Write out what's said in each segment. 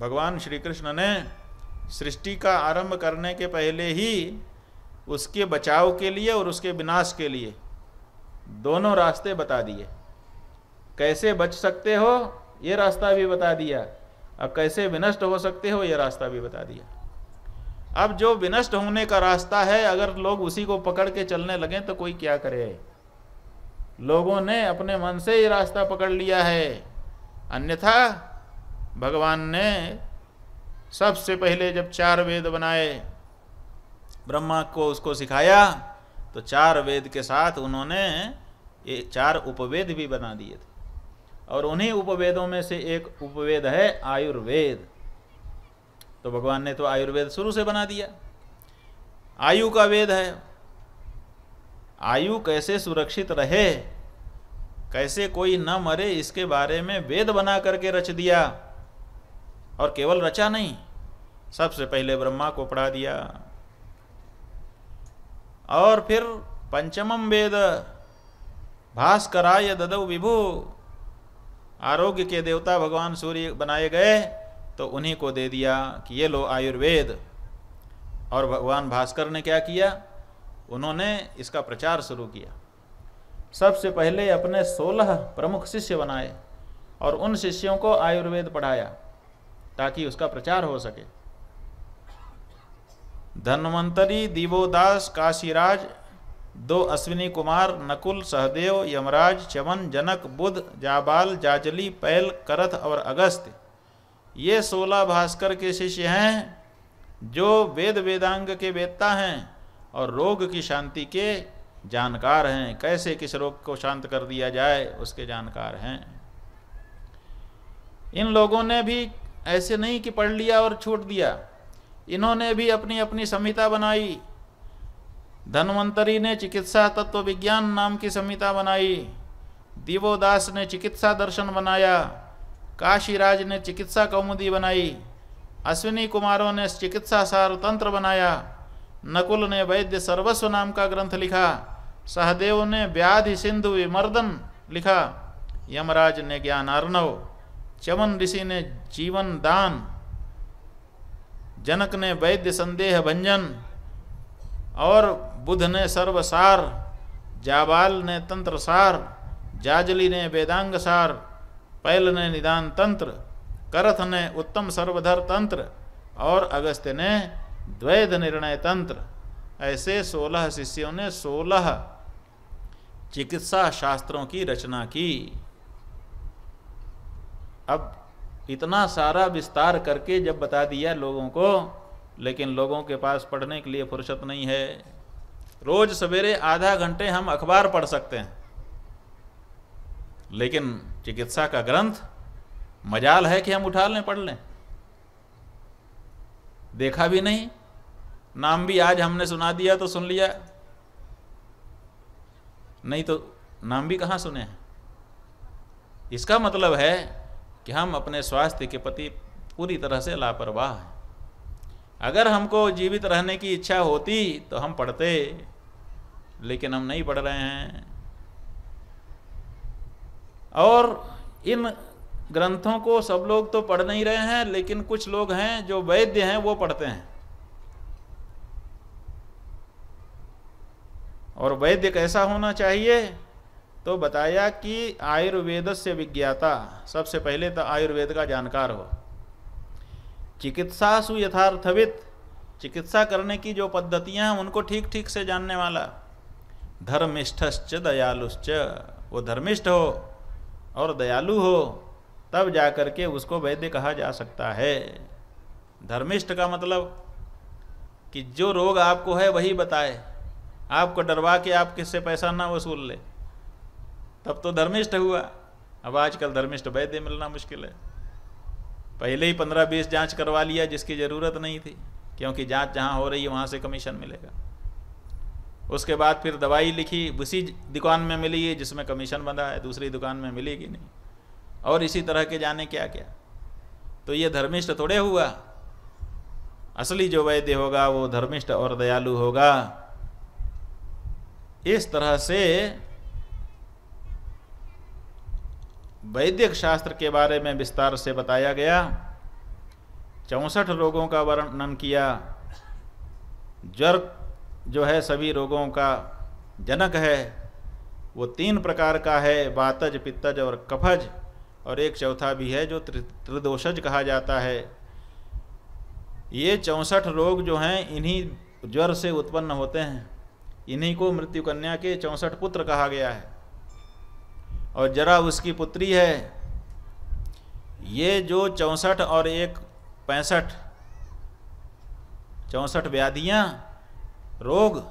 भगवान श्री कृष्ण ने सृष्टि का आरंभ करने के पहले ही उसके बचाव के लिए और उसके विनाश के लिए दोनों रास्ते बता दिए कैसे बच सकते हो ये रास्ता भी बता दिया और कैसे विनष्ट हो सकते हो ये रास्ता भी बता दिया अब जो विनष्ट होने का रास्ता है अगर लोग उसी को पकड़ के चलने लगें तो कोई क्या करे लोगों ने अपने मन से ये रास्ता पकड़ लिया है अन्यथा भगवान ने सबसे पहले जब चार वेद बनाए ब्रह्मा को उसको सिखाया तो चार वेद के साथ उन्होंने ये चार उपवेद भी बना दिए थे और उन्हीं उपवेदों में से एक उपवेद है आयुर्वेद तो भगवान ने तो आयुर्वेद शुरू से बना दिया आयु का वेद है आयु कैसे सुरक्षित रहे कैसे कोई न मरे इसके बारे में वेद बना करके रच दिया और केवल रचा नहीं सबसे पहले ब्रह्मा को पढ़ा दिया और फिर पंचमम वेद भास्कराय दद विभु आरोग्य के देवता भगवान सूर्य बनाए गए तो उन्हीं को दे दिया कि ये लो आयुर्वेद और भगवान भास्कर ने क्या किया उन्होंने इसका प्रचार शुरू किया सबसे पहले अपने सोलह प्रमुख शिष्य बनाए और उन शिष्यों को आयुर्वेद पढ़ाया ताकि उसका प्रचार हो सके धनवंतरी दीवोदास काशीराज दो अश्विनी कुमार नकुल सहदेव यमराज चमन जनक बुध जाबाल जाजली पैल करथ और अगस्त ये सोलह भास्कर के शिष्य हैं जो वेद वेदांग के वेदता हैं और रोग की शांति के जानकार हैं कैसे किस रोग को शांत कर दिया जाए उसके जानकार हैं इन लोगों ने भी ऐसे नहीं कि पढ़ लिया और छूट दिया इन्होंने भी अपनी अपनी संहिता बनाई धनवंतरी ने चिकित्सा तत्व विज्ञान नाम की संहिता बनाई दिवोदास ने चिकित्सा दर्शन बनाया काशीराज ने चिकित्सा कौमुदी बनाई अश्विनी कुमारों ने चिकित्सा तंत्र बनाया नकुल ने वैद्य सर्वस्व नाम का ग्रंथ लिखा सहदेव ने व्याधि सिंधु विमर्दन लिखा यमराज ने ज्ञान अर्णव चवन ऋषि ने जीवन दान जनक ने वैद्य संदेह भंजन और बुध ने सर्वसार जाबाल ने तंत्र सार जाजली ने वेदांग सार पैल ने निदान तंत्र करथ ने उत्तम सर्वधर तंत्र और अगस्त्य ने द्वैध निर्णय तंत्र ऐसे सोलह शिष्यों ने सोलह चिकित्सा शास्त्रों की रचना की अब इतना सारा विस्तार करके जब बता दिया लोगों को लेकिन लोगों के पास पढ़ने के लिए फुर्सत नहीं है रोज सवेरे आधा घंटे हम अखबार पढ़ सकते हैं लेकिन चिकित्सा का ग्रंथ मजाल है कि हम उठा लें पढ़ लें देखा भी नहीं नाम भी आज हमने सुना दिया तो सुन लिया नहीं तो नाम भी कहाँ सुने इसका मतलब है कि हम अपने स्वास्थ्य के प्रति पूरी तरह से लापरवाह हैं अगर हमको जीवित रहने की इच्छा होती तो हम पढ़ते लेकिन हम नहीं पढ़ रहे हैं और इन ग्रंथों को सब लोग तो पढ़ नहीं रहे हैं लेकिन कुछ लोग हैं जो वैद्य हैं वो पढ़ते हैं और वैद्य कैसा होना चाहिए तो बताया कि आयुर्वेद से विज्ञाता सबसे पहले तो आयुर्वेद का जानकार हो चिकित्सा यथार्थवित चिकित्सा करने की जो पद्धतियाँ हैं उनको ठीक ठीक से जानने वाला धर्मिष्ठश्च दयालुश्च वो धर्मिष्ठ हो और दयालु हो तब जा कर के उसको वैद्य कहा जा सकता है धर्मिष्ठ का मतलब कि जो रोग आपको है वही बताए आपको डरवा के आप किससे पैसा ना वसूल ले तब तो धर्मिष्ठ हुआ अब आजकल धर्मिष्ठ वैद्य मिलना मुश्किल है पहले ही पंद्रह बीस जांच करवा लिया जिसकी ज़रूरत नहीं थी क्योंकि जांच जहां हो रही है वहां से कमीशन मिलेगा उसके बाद फिर दवाई लिखी उसी दुकान में मिली है जिसमें कमीशन बंधा है दूसरी दुकान में मिलेगी नहीं और इसी तरह के जाने क्या क्या तो ये धर्मिष्ठ थोड़े हुआ असली जो वैद्य होगा वो धर्मिष्ठ और दयालु होगा इस तरह से वैदिक शास्त्र के बारे में विस्तार से बताया गया चौंसठ रोगों का वर्णन किया ज्वर जो है सभी रोगों का जनक है वो तीन प्रकार का है वातज पित्तज और कफज और एक चौथा भी है जो त्रिदोषज कहा जाता है ये चौंसठ रोग जो हैं इन्हीं ज्वर से उत्पन्न होते हैं इन्हीं को मृत्युकन्या के चौंसठ पुत्र कहा गया है और जरा उसकी पुत्री है ये जो चौंसठ और एक पैंसठ चौंसठ व्याधियाँ रोग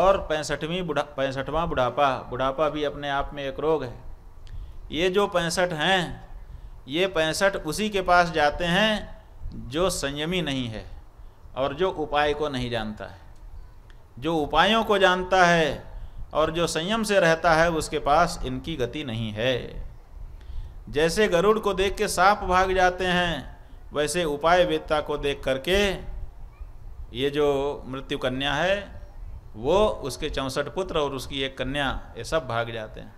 और पैंसठवीं बुढ़ा पैंसठवा बुढ़ापा बुढ़ापा भी अपने आप में एक रोग है ये जो पैंसठ हैं ये पैंसठ उसी के पास जाते हैं जो संयमी नहीं है और जो उपाय को नहीं जानता है जो उपायों को जानता है और जो संयम से रहता है उसके पास इनकी गति नहीं है जैसे गरुड़ को देख के सांप भाग जाते हैं वैसे उपाय वेदता को देख करके ये जो मृत्यु कन्या है वो उसके चौंसठ पुत्र और उसकी एक कन्या ये सब भाग जाते हैं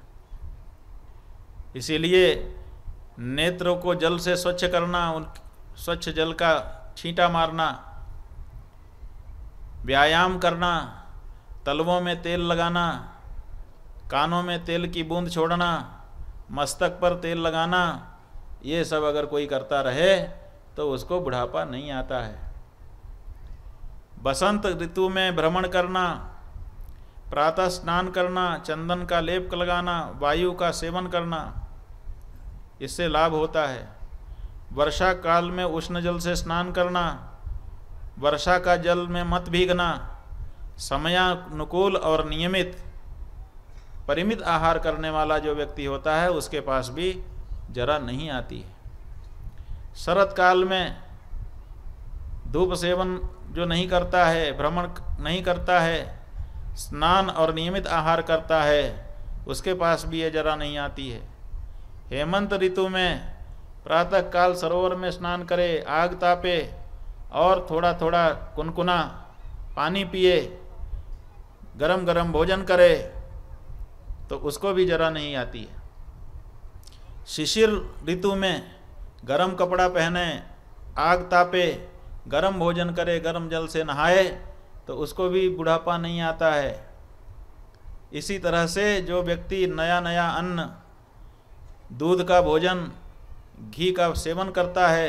इसीलिए नेत्रों को जल से स्वच्छ करना उन स्वच्छ जल का छींटा मारना व्यायाम करना तलवों में तेल लगाना कानों में तेल की बूंद छोड़ना मस्तक पर तेल लगाना ये सब अगर कोई करता रहे तो उसको बुढ़ापा नहीं आता है बसंत ऋतु में भ्रमण करना प्रातः स्नान करना चंदन का लेप लगाना वायु का सेवन करना इससे लाभ होता है वर्षा काल में उष्ण जल से स्नान करना वर्षा का जल में मत भीगना समयानुकूल और नियमित परिमित आहार करने वाला जो व्यक्ति होता है उसके पास भी जरा नहीं आती है शरत काल में धूप सेवन जो नहीं करता है भ्रमण नहीं करता है स्नान और नियमित आहार करता है उसके पास भी ये जरा नहीं आती है हेमंत ऋतु में प्रातः काल सरोवर में स्नान करे आग तापे और थोड़ा थोड़ा कुनकुना पानी पिए गरम गरम भोजन करे तो उसको भी जरा नहीं आती है शिशिर ऋतु में गरम कपड़ा पहने आग तापे गरम भोजन करे गरम जल से नहाए तो उसको भी बुढ़ापा नहीं आता है इसी तरह से जो व्यक्ति नया नया अन्न दूध का भोजन घी का सेवन करता है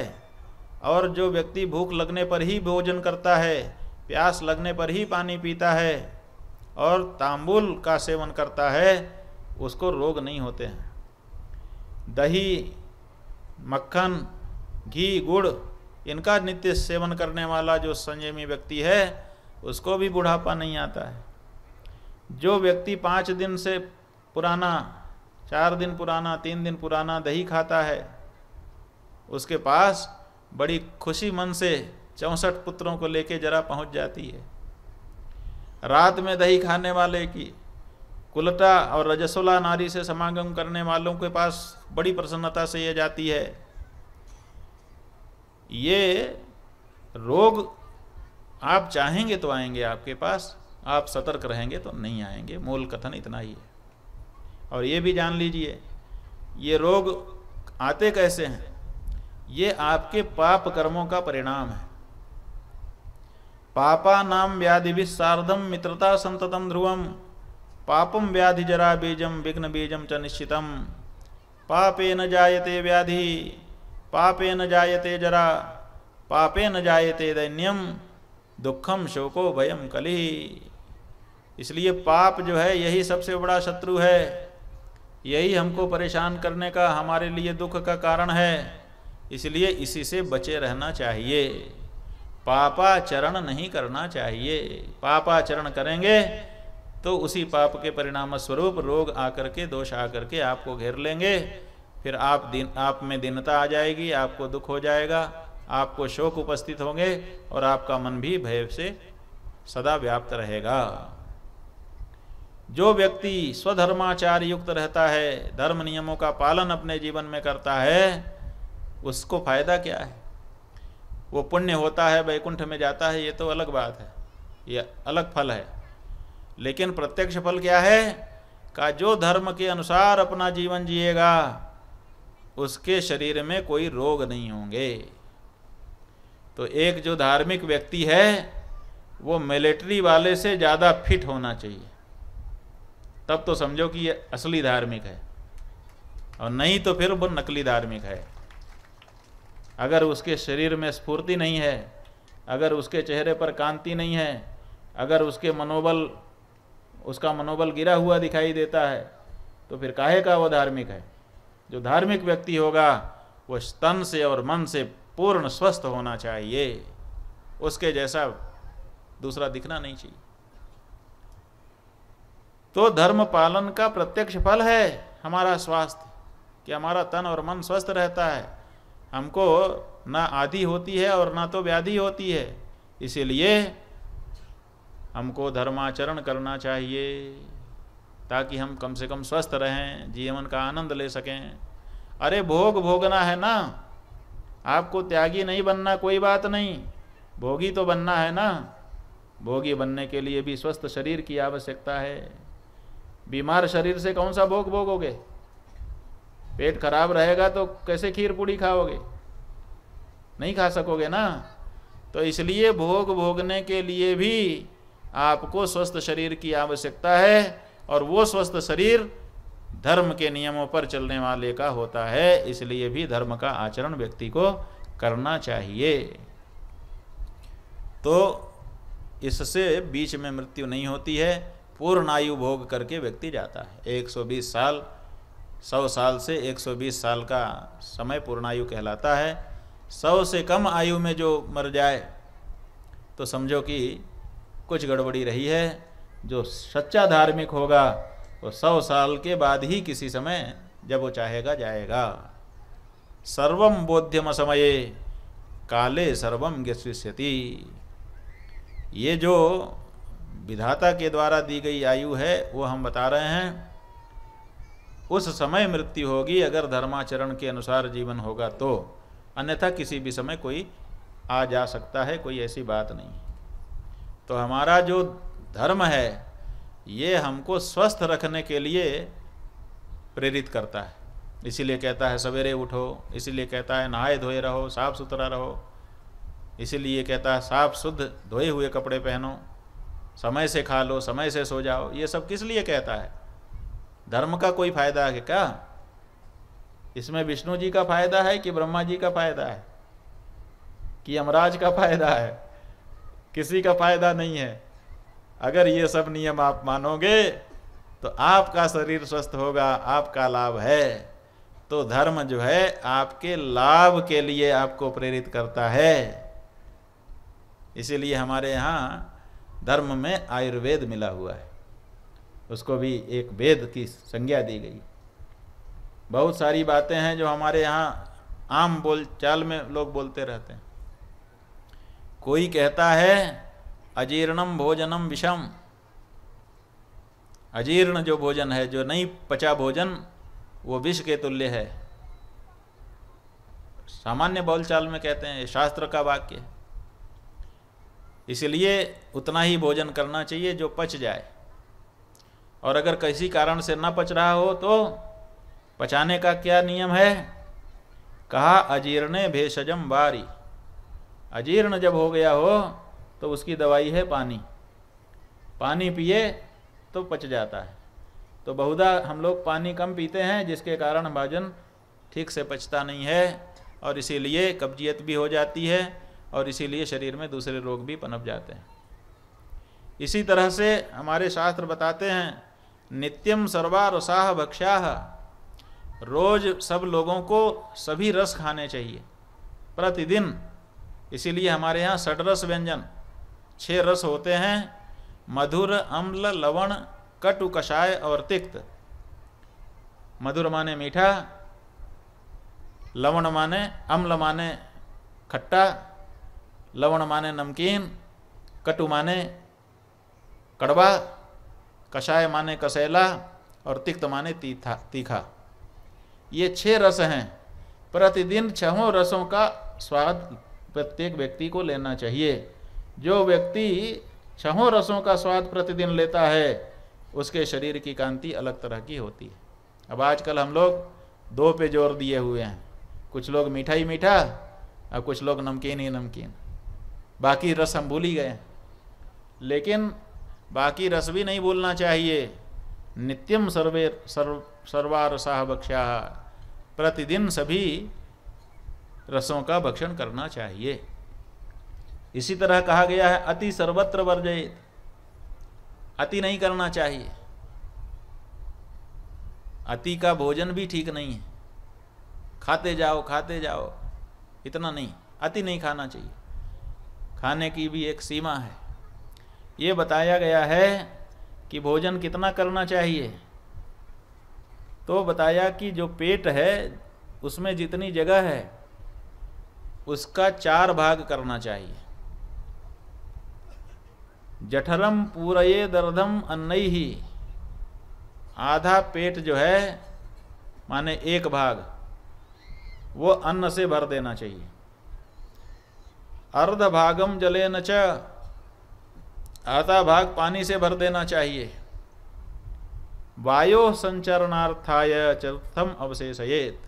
और जो व्यक्ति भूख लगने पर ही भोजन करता है प्यास लगने पर ही पानी पीता है और तांबुल का सेवन करता है उसको रोग नहीं होते हैं दही मक्खन घी गुड़ इनका नित्य सेवन करने वाला जो संयमी व्यक्ति है उसको भी बुढ़ापा नहीं आता है जो व्यक्ति पाँच दिन से पुराना चार दिन पुराना तीन दिन पुराना दही खाता है उसके पास बड़ी खुशी मन से चौंसठ पुत्रों को लेके जरा पहुंच जाती है रात में दही खाने वाले की कुलता और रजसोला नारी से समागम करने वालों के पास बड़ी प्रसन्नता से यह जाती है ये रोग आप चाहेंगे तो आएंगे आपके पास आप सतर्क रहेंगे तो नहीं आएंगे मूल कथन इतना ही है और ये भी जान लीजिए ये रोग आते कैसे हैं ये आपके पाप कर्मों का परिणाम है पापा नाम व्याधि भी सार्धम मित्रता संततम ध्रुवम पापम व्याधि जरा बीजम विघ्न बीजम च निश्चितम पापे न जायते व्याधि पापे न जायते जरा पापे न जायते दैन्यम दुखम शोको भयम कली इसलिए पाप जो है यही सबसे बड़ा शत्रु है यही हमको परेशान करने का हमारे लिए दुख का कारण है इसलिए इसी से बचे रहना चाहिए पापाचरण नहीं करना चाहिए पापाचरण करेंगे तो उसी पाप के परिणाम स्वरूप रोग आकर के दोष आकर के आपको घेर लेंगे फिर आप दिन आप में दीनता आ जाएगी आपको दुख हो जाएगा आपको शोक उपस्थित होंगे और आपका मन भी भय से सदा व्याप्त रहेगा जो व्यक्ति स्वधर्माचार युक्त रहता है धर्म नियमों का पालन अपने जीवन में करता है उसको फायदा क्या है वो पुण्य होता है वैकुंठ में जाता है ये तो अलग बात है ये अलग फल है लेकिन प्रत्यक्ष फल क्या है का जो धर्म के अनुसार अपना जीवन जिएगा उसके शरीर में कोई रोग नहीं होंगे तो एक जो धार्मिक व्यक्ति है वो मिलिट्री वाले से ज़्यादा फिट होना चाहिए तब तो समझो कि ये असली धार्मिक है और नहीं तो फिर वो नकली धार्मिक है अगर उसके शरीर में स्फूर्ति नहीं है अगर उसके चेहरे पर कांति नहीं है अगर उसके मनोबल उसका मनोबल गिरा हुआ दिखाई देता है तो फिर काहे का वो धार्मिक है जो धार्मिक व्यक्ति होगा वो तन से और मन से पूर्ण स्वस्थ होना चाहिए उसके जैसा दूसरा दिखना नहीं चाहिए तो धर्म पालन का प्रत्यक्ष फल है हमारा स्वास्थ्य कि हमारा तन और मन स्वस्थ रहता है हमको ना आदि होती है और ना तो व्याधि होती है इसीलिए हमको धर्माचरण करना चाहिए ताकि हम कम से कम स्वस्थ रहें जीवन का आनंद ले सकें अरे भोग भोगना है ना आपको त्यागी नहीं बनना कोई बात नहीं भोगी तो बनना है ना भोगी बनने के लिए भी स्वस्थ शरीर की आवश्यकता है बीमार शरीर से कौन सा भोग भोगोगे पेट खराब रहेगा तो कैसे खीर पूड़ी खाओगे नहीं खा सकोगे ना तो इसलिए भोग भोगने के लिए भी आपको स्वस्थ शरीर की आवश्यकता है और वो स्वस्थ शरीर धर्म के नियमों पर चलने वाले का होता है इसलिए भी धर्म का आचरण व्यक्ति को करना चाहिए तो इससे बीच में मृत्यु नहीं होती है पूर्ण आयु भोग करके व्यक्ति जाता है 120 साल सौ साल से एक सौ बीस साल का समय पूर्णायु कहलाता है सौ से कम आयु में जो मर जाए तो समझो कि कुछ गड़बड़ी रही है जो सच्चा धार्मिक होगा वो सौ साल के बाद ही किसी समय जब वो चाहेगा जाएगा सर्वम बोध्यम समय काले सर्वम गति ये जो विधाता के द्वारा दी गई आयु है वो हम बता रहे हैं उस समय मृत्यु होगी अगर धर्माचरण के अनुसार जीवन होगा तो अन्यथा किसी भी समय कोई आ जा सकता है कोई ऐसी बात नहीं तो हमारा जो धर्म है ये हमको स्वस्थ रखने के लिए प्रेरित करता है इसीलिए कहता है सवेरे उठो इसीलिए कहता है नहाए धोए रहो साफ सुथरा रहो इसीलिए कहता है साफ शुद्ध धोए हुए कपड़े पहनो समय से खा लो समय से सो जाओ ये सब किस लिए कहता है धर्म का कोई फायदा है क्या इसमें विष्णु जी का फायदा है कि ब्रह्मा जी का फायदा है कि यमराज का फायदा है किसी का फायदा नहीं है अगर ये सब नियम आप मानोगे तो आपका शरीर स्वस्थ होगा आपका लाभ है तो धर्म जो है आपके लाभ के लिए आपको प्रेरित करता है इसीलिए हमारे यहाँ धर्म में आयुर्वेद मिला हुआ है उसको भी एक वेद की संज्ञा दी गई बहुत सारी बातें हैं जो हमारे यहाँ आम बोल चाल में लोग बोलते रहते हैं कोई कहता है अजीर्णम भोजनम विषम अजीर्ण जो भोजन है जो नहीं पचा भोजन वो विष के तुल्य है सामान्य बोलचाल में कहते हैं शास्त्र का वाक्य इसलिए उतना ही भोजन करना चाहिए जो पच जाए और अगर किसी कारण से न पच रहा हो तो पचाने का क्या नियम है कहा अजीर्ण भेषजम बारी अजीर्ण जब हो गया हो तो उसकी दवाई है पानी पानी पिए तो पच जाता है तो बहुधा हम लोग पानी कम पीते हैं जिसके कारण भाजन ठीक से पचता नहीं है और इसीलिए कब्जियत भी हो जाती है और इसीलिए शरीर में दूसरे रोग भी पनप जाते हैं इसी तरह से हमारे शास्त्र बताते हैं नित्यम सर्वा रसाह भक्ष्याह रोज सब लोगों को सभी रस खाने चाहिए प्रतिदिन इसीलिए हमारे यहाँ षडरस व्यंजन छः रस होते हैं मधुर अम्ल लवण कटु कषाय और तिक्त मधुर माने मीठा लवण माने अम्ल माने खट्टा लवण माने नमकीन कटु माने कड़वा कषाय माने कसैला और तिक्त माने तीखा तीखा ये छह रस हैं प्रतिदिन छहों रसों का स्वाद प्रत्येक व्यक्ति को लेना चाहिए जो व्यक्ति छहों रसों का स्वाद प्रतिदिन लेता है उसके शरीर की कांति अलग तरह की होती है अब आजकल हम लोग दो पे जोर दिए हुए हैं कुछ लोग मीठा ही मीठा और कुछ लोग नमकीन ही नमकीन बाकी रस हम भूल ही गए लेकिन बाकी रस भी नहीं बोलना चाहिए नित्यम सर्वे सर्व रसा भक्ष्या प्रतिदिन सभी रसों का भक्षण करना चाहिए इसी तरह कहा गया है अति सर्वत्र वर्जित अति नहीं करना चाहिए अति का भोजन भी ठीक नहीं है खाते जाओ खाते जाओ इतना नहीं अति नहीं खाना चाहिए खाने की भी एक सीमा है ये बताया गया है कि भोजन कितना करना चाहिए तो बताया कि जो पेट है उसमें जितनी जगह है उसका चार भाग करना चाहिए जठरम पूरे दर्दम अन्नई ही आधा पेट जो है माने एक भाग वो अन्न से भर देना चाहिए अर्ध भागम जले न आधा भाग पानी से भर देना चाहिए वायो संचरणार्थाय चतुर्थम अवशेषयेत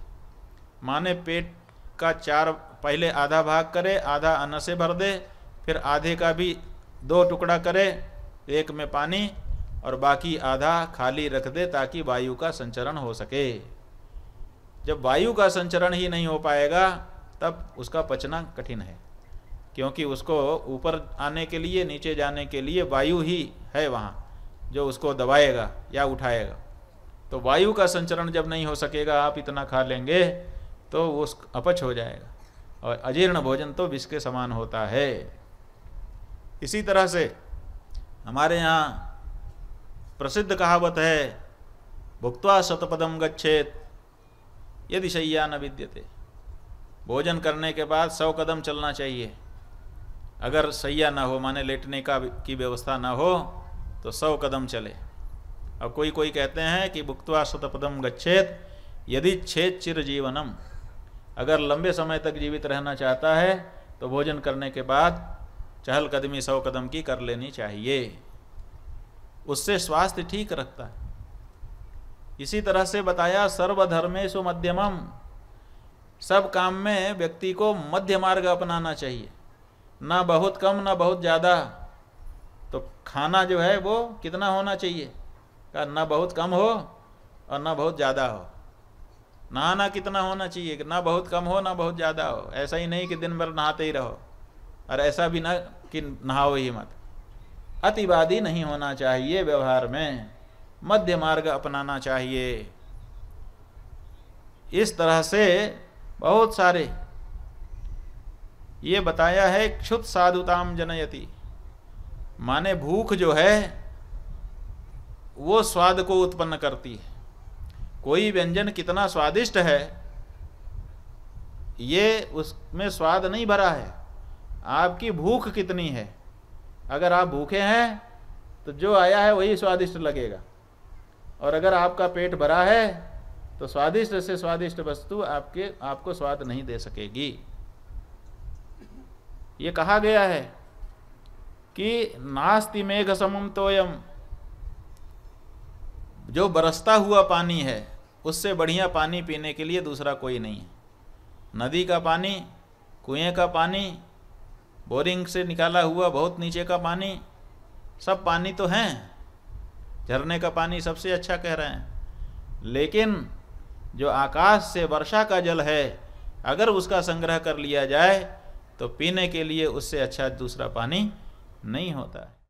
माने पेट का चार पहले आधा भाग करे आधा अन्न से भर दे फिर आधे का भी दो टुकड़ा करे एक में पानी और बाकी आधा खाली रख दे ताकि वायु का संचरण हो सके जब वायु का संचरण ही नहीं हो पाएगा तब उसका पचना कठिन है क्योंकि उसको ऊपर आने के लिए नीचे जाने के लिए वायु ही है वहाँ जो उसको दबाएगा या उठाएगा तो वायु का संचरण जब नहीं हो सकेगा आप इतना खा लेंगे तो वो अपच हो जाएगा और अजीर्ण भोजन तो विष के समान होता है इसी तरह से हमारे यहाँ प्रसिद्ध कहावत है भुक्वा शतपदम गच्छेत यदि शैया न विद्यते भोजन करने के बाद सौ कदम चलना चाहिए अगर सैया ना हो माने लेटने का की व्यवस्था ना हो तो सौ कदम चले अब कोई कोई कहते हैं कि भुक्तवा शतपदम गच्छेत यदि छेद चिर जीवनम अगर लंबे समय तक जीवित रहना चाहता है तो भोजन करने के बाद चहल कदमी सौ कदम की कर लेनी चाहिए उससे स्वास्थ्य ठीक रखता है इसी तरह से बताया सर्वधर्मेश मध्यमम सब काम में व्यक्ति को मध्य मार्ग अपनाना चाहिए ना बहुत कम ना बहुत ज़्यादा तो खाना जो है वो कितना होना चाहिए का ना बहुत कम हो और ना बहुत ज़्यादा हो नहाना कितना होना चाहिए कि ना बहुत कम हो ना बहुत ज़्यादा हो ऐसा ही नहीं कि दिन भर नहाते ही रहो और ऐसा भी ना कि नहाओ ही मत अतिवादी नहीं होना चाहिए व्यवहार में मध्य मार्ग अपनाना चाहिए इस तरह से बहुत सारे ये बताया है क्षुत साधुताम जनयति माने भूख जो है वो स्वाद को उत्पन्न करती है कोई व्यंजन कितना स्वादिष्ट है ये उसमें स्वाद नहीं भरा है आपकी भूख कितनी है अगर आप भूखे हैं तो जो आया है वही स्वादिष्ट लगेगा और अगर आपका पेट भरा है तो स्वादिष्ट से स्वादिष्ट वस्तु आपके आपको स्वाद नहीं दे सकेगी ये कहा गया है कि नास्ति मेघ समम तोयम जो बरसता हुआ पानी है उससे बढ़िया पानी पीने के लिए दूसरा कोई नहीं है नदी का पानी कुएं का पानी बोरिंग से निकाला हुआ बहुत नीचे का पानी सब पानी तो हैं झरने का पानी सबसे अच्छा कह रहे हैं लेकिन जो आकाश से वर्षा का जल है अगर उसका संग्रह कर लिया जाए तो पीने के लिए उससे अच्छा दूसरा पानी नहीं होता है